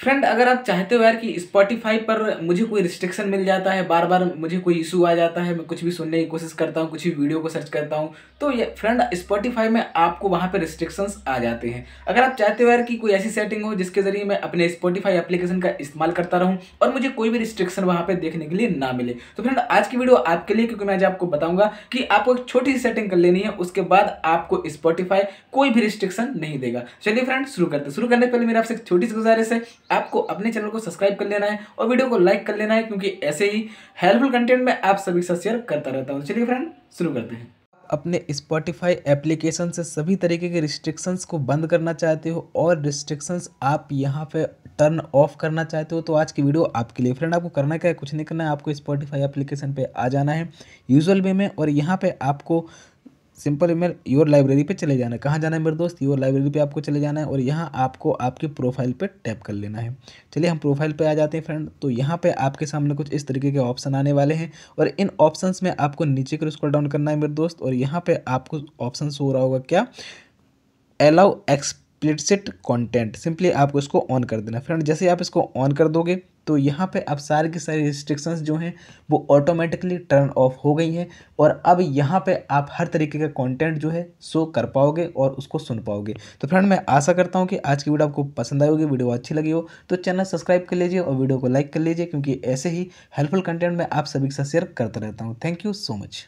friend अगर आप चाहते हो यार कि स्पॉटिफाई पर मुझे कोई रिस्ट्रिक्शन मिल जाता है बार बार मुझे कोई इशू आ जाता है मैं कुछ भी सुनने की कोशिश करता हूँ कुछ भी वीडियो को सर्च करता हूँ तो ये फ्रेंड स्पॉटिफाई में आपको वहाँ पर रिस्ट्रिक्शंस आ जाते हैं अगर आप चाहते हो यार कि कोई ऐसी सेटिंग हो जिसके ज़रिए मैं अपने स्पॉटिफाई एप्लीकेशन का इस्तेमाल करता रहूँ और मुझे कोई भी रिस्ट्रिक्शन वहाँ पर देखने के लिए ना मिले तो फ्रेंड आज की वीडियो आपके लिए क्योंकि मैं आज आपको बताऊँगा कि आपको एक छोटी सी सेटिंग कर लेनी है उसके बाद आपको स्पॉटिफाई कोई भी रिस्ट्रिक्शन नहीं देगा चलिए फ्रेंड शुरू करते शुरू करने पहले मेरे आपसे एक छोटी सी गुजारिश है आपको अपने चैनल को सब्सक्राइब कर लेना है और वीडियो को लाइक कर लेना है क्योंकि ऐसे ही हेल्पफुल कंटेंट में आप सभी से साथ शेयर करता रहता हूँ चलिए फ्रेंड शुरू करते हैं अपने स्पॉटिफाई एप्लीकेशन से सभी तरीके के रिस्ट्रिक्शंस को बंद करना चाहते हो और रिस्ट्रिक्शंस आप यहाँ पे टर्न ऑफ करना चाहते हो तो आज की वीडियो आपके लिए फ्रेंड आपको करना क्या है कुछ नहीं करना है आपको स्पॉटिफाई एप्लीकेशन पे आ जाना है यूजुअल वे में और यहाँ पे आपको सिंपल मेरे योर लाइब्रेरी पे चले जाना है कहाँ जाना है मेरे दोस्त योर लाइब्रेरी पे आपको चले जाना है और यहाँ आपको आपके प्रोफाइल पे टैप कर लेना है चलिए हम प्रोफाइल पे आ जाते हैं फ्रेंड तो यहाँ पे आपके सामने कुछ इस तरीके के ऑप्शन आने वाले हैं और इन ऑप्शन में आपको नीचे कर स्क्रॉल डाउन करना है मेरे दोस्त और यहाँ पर आपको ऑप्शन हो रहा होगा क्या allow ex explicit content simply आपको इसको ऑन कर देना फ्रेंड जैसे आप इसको ऑन कर दोगे तो यहाँ पे अब सारी की सारी रिस्ट्रिक्शंस जो हैं वो ऑटोमेटिकली टर्न ऑफ हो गई हैं और अब यहाँ पे आप हर तरीके का कंटेंट जो है शो कर पाओगे और उसको सुन पाओगे तो फ्रेंड मैं आशा करता हूँ कि आज की वीडियो आपको पसंद आई होगी वीडियो अच्छी लगी हो तो चैनल सब्सक्राइब कर लीजिए और वीडियो को लाइक कर लीजिए क्योंकि ऐसे ही हेल्पफुल कंटेंट मैं आप सभी के साथ शेयर करता रहता हूँ थैंक यू सो मच